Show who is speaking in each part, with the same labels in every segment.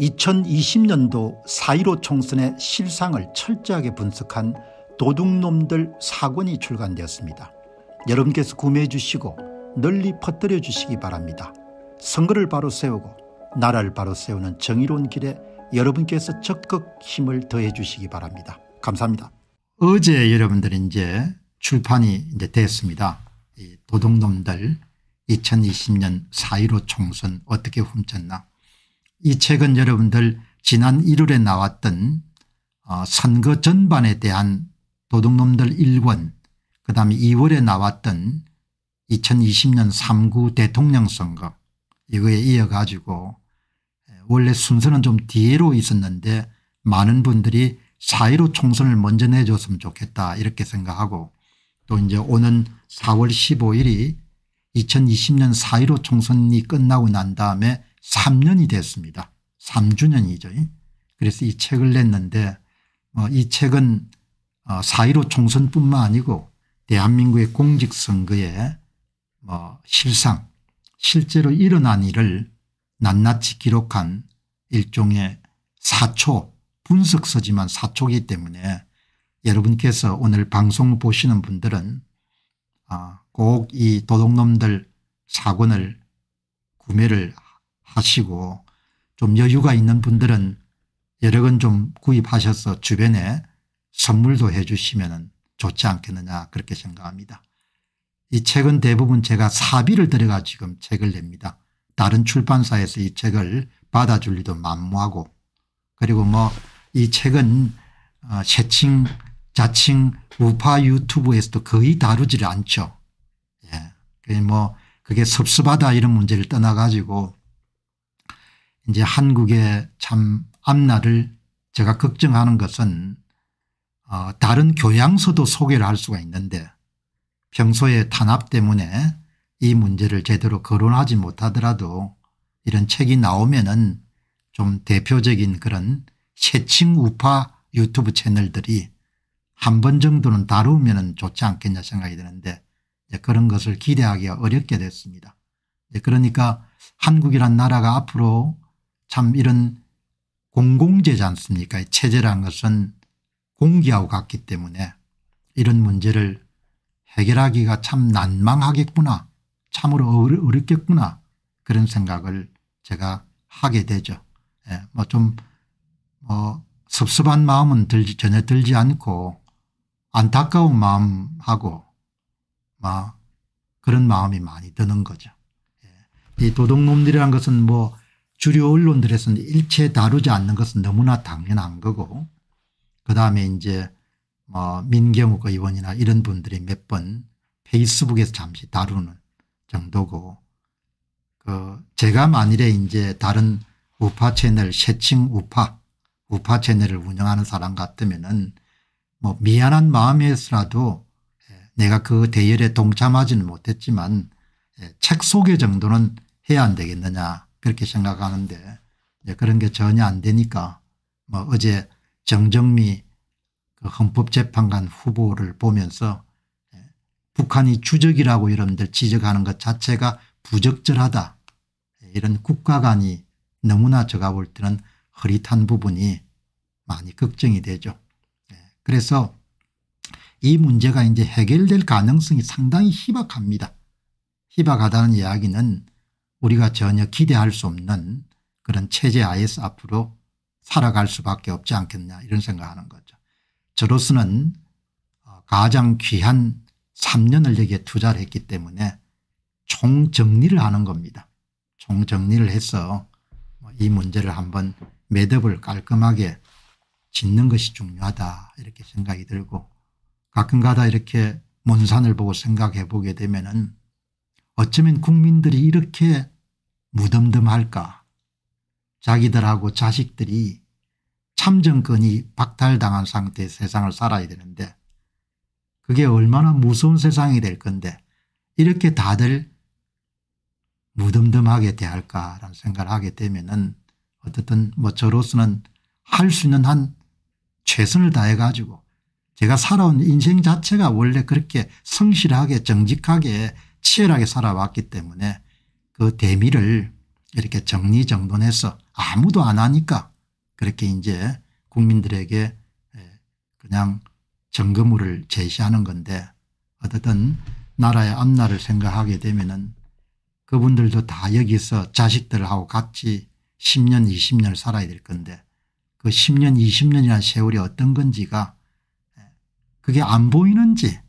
Speaker 1: 2020년도 4.15 총선의 실상을 철저하게 분석한 도둑놈들 사권이 출간되었습니다. 여러분께서 구매해 주시고 널리 퍼뜨려 주시기 바랍니다. 선거를 바로 세우고 나라를 바로 세우는 정의로운 길에 여러분께서 적극 힘을 더해 주시기 바랍니다. 감사합니다. 어제 여러분들이 이제 출판이 이제 됐습니다. 도둑놈들 2020년 4.15 총선 어떻게 훔쳤나. 이 책은 여러분들 지난 1월에 나왔던 어, 선거 전반에 대한 도둑놈들 1권 그 다음에 2월에 나왔던 2020년 3구 대통령 선거 이거에 이어가지고 원래 순서는 좀 뒤로 있었는데 많은 분들이 4 1 5 총선을 먼저 내줬으면 좋겠다 이렇게 생각하고 또 이제 오는 4월 15일이 2020년 4 1 5 총선이 끝나고 난 다음에 3년이 됐습니다. 3주년이죠. 그래서 이 책을 냈는데 어, 이 책은 4.15 어, 총선뿐만 아니고 대한민국의 공직선거에 어, 실상 실제로 일어난 일을 낱낱이 기록한 일종의 사초 분석서지만 사초기 때문에 여러분께서 오늘 방송 보시는 분들은 아, 꼭이 도둑놈들 사건을 구매를 하시고 좀 여유가 있는 분들은 여러 건 좀 구입하셔서 주변에 선물도 해 주시면 좋지 않겠느냐 그렇게 생각합니다. 이 책은 대부분 제가 사비를 들여가 지금 책을 냅니다. 다른 출판사에서 이 책을 받아줄 리도 만무하고 그리고 뭐 이 책은 세칭 어, 자칭 우파 유튜브에서도 거의 다루지를 않죠. 예. 뭐 그게 섭섭하다 이런 문제를 떠나가지고 이제 한국의 참 앞날을 제가 걱정하는 것은 어 다른 교양서도 소개를 할 수가 있는데 평소에 탄압 때문에 이 문제를 제대로 거론하지 못하더라도 이런 책이 나오면은 좀 대표적인 그런 채칭 우파 유튜브 채널들이 한 번 정도는 다루면 좋지 않겠냐 생각이 드는데 그런 것을 기대하기가 어렵게 됐습니다. 그러니까 한국이란 나라가 앞으로 참 이런 공공재지 않습니까 체제란 것은 공기하고 같기 때문에 이런 문제를 해결하기가 참 난망하겠구나 참으로 어렵겠구나 그런 생각을 제가 하게 되죠. 예, 뭐좀 어, 뭐 섭섭한 마음은 들지, 전혀 들지 않고 안타까운 마음하고 막 그런 마음이 많이 드는 거죠. 예. 이 도둑놈들이란 것은 뭐 주류 언론들에서는 일체 다루지 않는 것은 너무나 당연한 거고 그다음에 이제 뭐 민경욱 의원이나 이런 분들이 몇 번 페이스북에서 잠시 다루는 정도고 그 제가 만일에 이제 다른 우파 채널 세칭 우파 우파 채널을 운영하는 사람 같으면은 뭐 미안한 마음에서라도 예, 내가 그 대열에 동참하지는 못했지만 예, 책 소개 정도는 해야 안 되겠느냐 그렇게 생각하는데 그런 게 전혀 안 되니까 뭐 어제 정정미 그 헌법재판관 후보를 보면서 예, 북한이 주적이라고 여러분들 지적하는 것 자체가 부적절하다 예, 이런 국가관이 너무나 제가 볼 때는 흐릿한 부분이 많이 걱정이 되죠. 예, 그래서 이 문제가 이제 해결될 가능성이 상당히 희박합니다. 희박하다는 이야기는 우리가 전혀 기대할 수 없는 그런 체제 IS 앞으로 살아갈 수밖에 없지 않겠냐 이런 생각하는 거죠. 저로서는 어, 가장 귀한 3년을 여기에 투자를 했기 때문에 총정리를 하는 겁니다. 총정리를 해서 뭐 이 문제를 한번 매듭을 깔끔하게 짓는 것이 중요하다 이렇게 생각이 들고 가끔가다 이렇게 문산을 보고 생각해 보게 되면 은 어쩌면 국민들이 이렇게 무덤덤할까 자기들하고 자식들이 참정권이 박탈당한 상태의 세상을 살아야 되는데 그게 얼마나 무서운 세상이 될 건데 이렇게 다들 무덤덤하게 대할까라는 생각을 하게 되면 은 어쨌든 뭐 저로서는 할 수 있는 한 최선을 다해 가지고 제가 살아온 인생 자체가 원래 그렇게 성실하게 정직하게 치열하게 살아왔기 때문에 그 대미를 이렇게 정리정돈해서 아무도 안 하니까 그렇게 이제 국민들에게 예, 그냥 점검물을 제시하는 건데 어쨌든 나라의 앞날을 생각하게 되면은 그분들도 다 여기서 자식들하고 같이 10년 2 0년 살아야 될 건데 그 10년 20년이라는 세월이 어떤 건지가 예, 그게 안 보이는지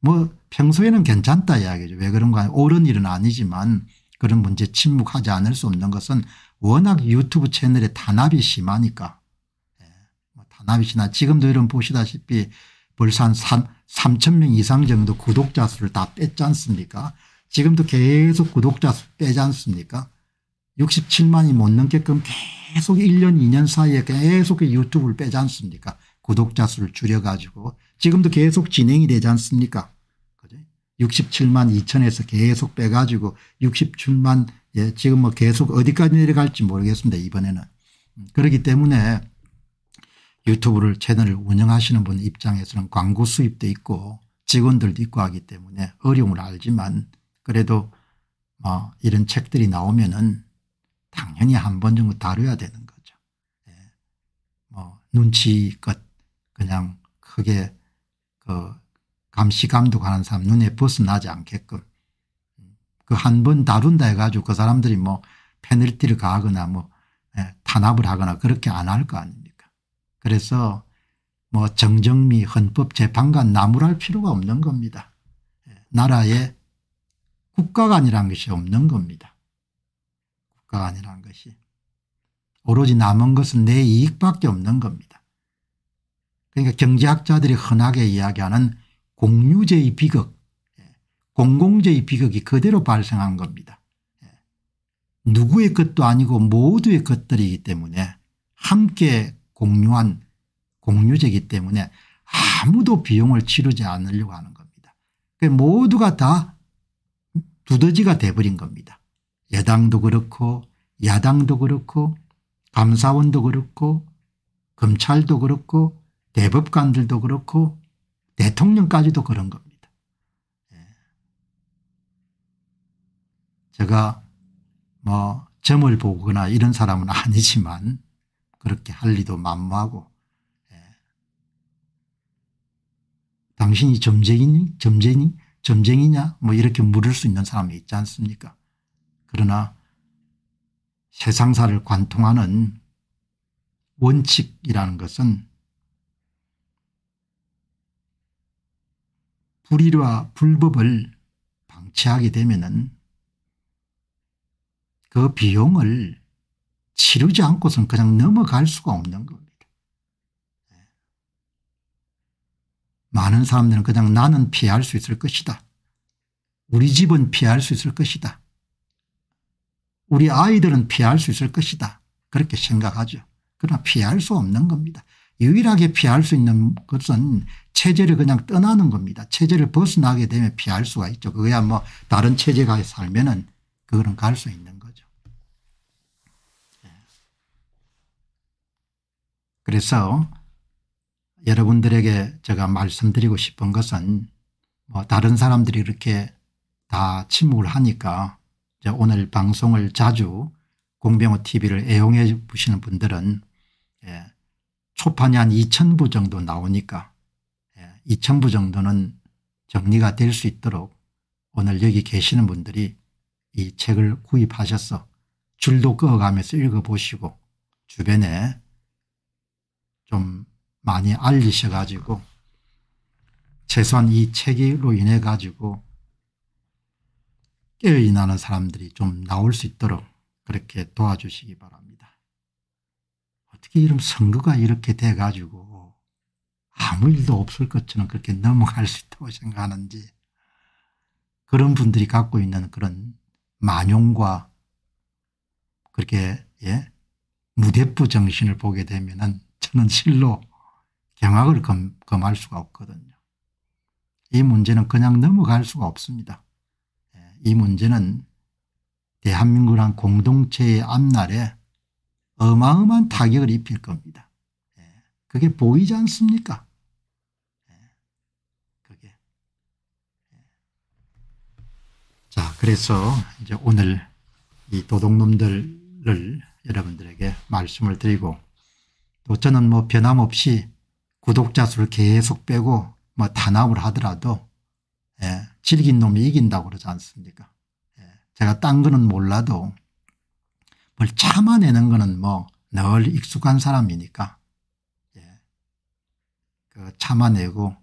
Speaker 1: 뭐 평소에는 괜찮다 이야기죠. 왜 그런가 옳은 일은 아니지만 그런 문제 침묵하지 않을 수 없는 것은 워낙 유튜브 채널의 단합이 심하니까 예. 뭐 단합이 심하 지금도 여러분 보시다시피 벌써 한 3, 3천 명 이상 정도 구독자 수를 다 뺐지 않습니까 지금도 계속 구독자 수 빼지 않습니까 67만이 못 넘게끔 계속 1년 2년 사이에 계속 그 유튜브를 빼지 않습니까 구독자 수를 줄여가지고 지금도 계속 진행이 되지 않습니까 67만 2천에서 계속 빼가지고 67만 예, 지금 뭐 계속 어디까지 내려갈지 모르겠습니다 이번에는. 음, 그렇기 때문에 유튜브를 채널을 운영하시는 분 입장에서는 광고 수입도 있고 직원들도 있고 하기 때문에 어려움을 알지만 그래도 뭐 이런 책들이 나오면 은 당연히 한 번 정도 다뤄야 되는 거죠. 예. 뭐 눈치껏 그냥 크게 그 감시 감독하는 사람 눈에 벗어나지 않게끔 그 한 번 다룬다 해가지고 그 사람들이 뭐 페널티를 가하거나 뭐 예, 탄압을 하거나 그렇게 안 할 거 아닙니까. 그래서 뭐 정정미 헌법재판관 나무랄 필요가 없는 겁니다. 예, 나라에 국가관이란 것이 없는 겁니다. 국가관이란 것이. 오로지 남은 것은 내 이익밖에 없는 겁니다. 그러니까 경제학자들이 흔하게 이야기하는 공유제의 비극 예, 공공재의 비극이 그대로 발생한 겁니다. 예. 누구의 것도 아니고 모두의 것들이기 때문에 함께 공유한 공유제이기 때문에 아무도 비용을 치르지 않으려고 하는 겁니다. 모두가 다 두더지가 돼버린 겁니다. 여당도 그렇고 야당도 그렇고 감사원도 그렇고 검찰도 그렇고 대법관들도 그렇고 대통령까지도 그런 겁니다. 예. 제가 뭐 점을 보거나 이런 사람은 아니지만 그렇게 할 리도 만무하고 예. 당신이 점쟁이니 점쟁이 점쟁이냐 뭐 이렇게 물을 수 있는 사람이 있지 않습니까 그러나 세상사를 관통하는 원칙이라는 것은 불의와 불법을 방치하게 되면은 그 비용을 치르지 않고선 그냥 넘어갈 수가 없는 겁니다. 예. 많은 사람들은 그냥 나는 피할 수 있을 것이다. 우리 집은 피할 수 있을 것이다. 우리 아이들은 피할 수 있을 것이다. 그렇게 생각하죠. 그러나 피할 수 없는 겁니다. 유일하게 피할 수 있는 것은 체제를 그냥 떠나는 겁니다. 체제를 벗어나게 되면 피할 수가 있죠. 그거야 뭐 다른 체제가 살면은 그거는 갈 수 있는 거죠. 예. 그래서 여러분들에게 제가 말씀드리고 싶은 것은 뭐 다른 사람들이 이렇게 다 침묵을 하니까 오늘 방송을 자주 공병호 TV를 애용해 보시는 분들은 예, 초판이 한 2,000부 정도 나오니까 2,000부 정도는 정리가 될 수 있도록 오늘 여기 계시는 분들이 이 책을 구입하셔서 줄도 끄어가면서 읽어보시고 주변에 좀 많이 알리셔가지고 최소한 이 책으로 인해 가지고 깨어나는 사람들이 좀 나올 수 있도록 그렇게 도와주시기 바랍니다. 어떻게 이런 선거가 이렇게 돼가지고 아무 일도 없을 것처럼 그렇게 넘어갈 수 있다고 생각하는지 그런 분들이 갖고 있는 그런 만용과 그렇게 예? 무대부 정신을 보게 되면 은 저는 실로 경악을 검, 검할 수가 없거든요. 이 문제는 그냥 넘어갈 수가 없습니다. 예, 이 문제는 대한민국이란 공동체의 앞날에 어마어마한 타격을 입힐 겁니다. 예, 그게 보이지 않습니까? 그래서 이제 오늘 이 도둑놈들을 여러분들에게 말씀을 드리고 또 저는 뭐 변함없이 구독자 수를 계속 빼고 뭐 단합을 하더라도 예, 질긴 놈이 이긴다고 그러지 않습니까 예, 제가 딴 거는 몰라도 뭘 참아내는 거는 뭐 늘 익숙한 사람이니까 예, 그 참아내고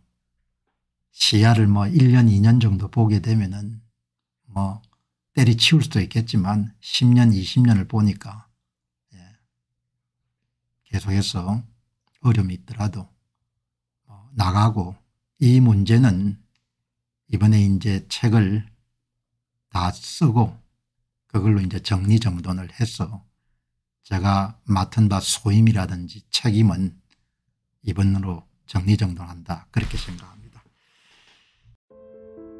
Speaker 1: 시야를 뭐 1년 2년 정도 보게 되면은 뭐 때리치울 수도 있겠지만 10년 20년을 보니까 예. 계속해서 어려움이 있더라도 뭐 나가고 이 문제는 이번에 이제 책을 다 쓰고 그걸로 이제 정리정돈을 해서 제가 맡은 바 소임이라든지 책임은 이번으로 정리정돈한다 그렇게 생각합니다.